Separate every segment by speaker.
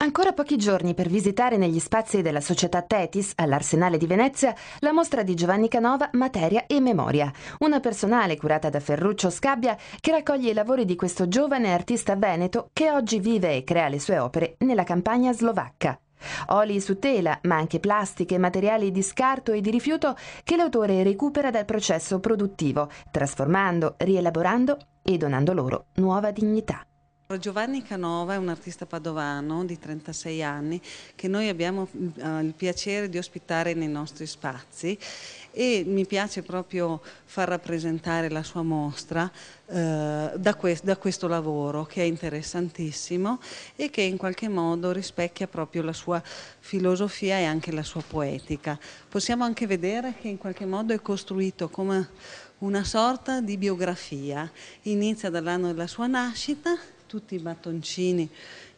Speaker 1: Ancora pochi giorni per visitare negli spazi della società Tetis all'Arsenale di Venezia la mostra di Giovanni Canova Materia e Memoria, una personale curata da Ferruccio Scabbia che raccoglie i lavori di questo giovane artista veneto che oggi vive e crea le sue opere nella campagna slovacca. Oli su tela, ma anche plastiche, materiali di scarto e di rifiuto che l'autore recupera dal processo produttivo, trasformando, rielaborando e donando loro nuova dignità.
Speaker 2: Giovanni Canova è un artista padovano di 36 anni che noi abbiamo eh, il piacere di ospitare nei nostri spazi e mi piace proprio far rappresentare la sua mostra eh, da, que da, questo lavoro che è interessantissimo e che in qualche modo rispecchia proprio la sua filosofia e anche la sua poetica. Possiamo anche vedere che in qualche modo è costruito come una sorta di biografia, inizia dall'anno della sua nascita tutti i mattoncini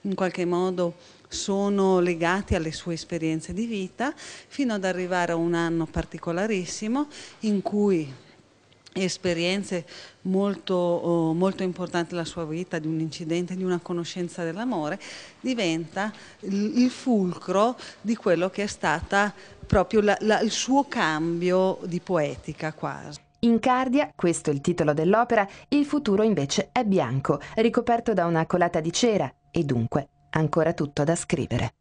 Speaker 2: in qualche modo sono legati alle sue esperienze di vita, fino ad arrivare a un anno particolarissimo in cui esperienze molto, oh, molto importanti della sua vita, di un incidente, di una conoscenza dell'amore, diventa il, fulcro di quello che è stato proprio la, la, il suo cambio di poetica quasi.
Speaker 1: In Cardia, questo è il titolo dell'opera, il futuro invece è bianco, ricoperto da una colata di cera e dunque ancora tutto da scrivere.